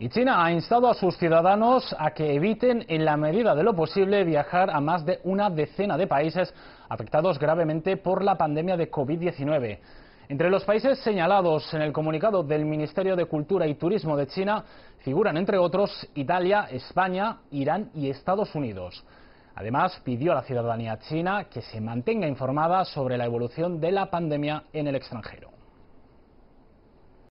Y China ha instado a sus ciudadanos a que eviten, en la medida de lo posible, viajar a más de una decena de países afectados gravemente por la pandemia de COVID-19. Entre los países señalados en el comunicado del Ministerio de Cultura y Turismo de China figuran, entre otros, Italia, España, Irán y Estados Unidos. Además, pidió a la ciudadanía china que se mantenga informada sobre la evolución de la pandemia en el extranjero.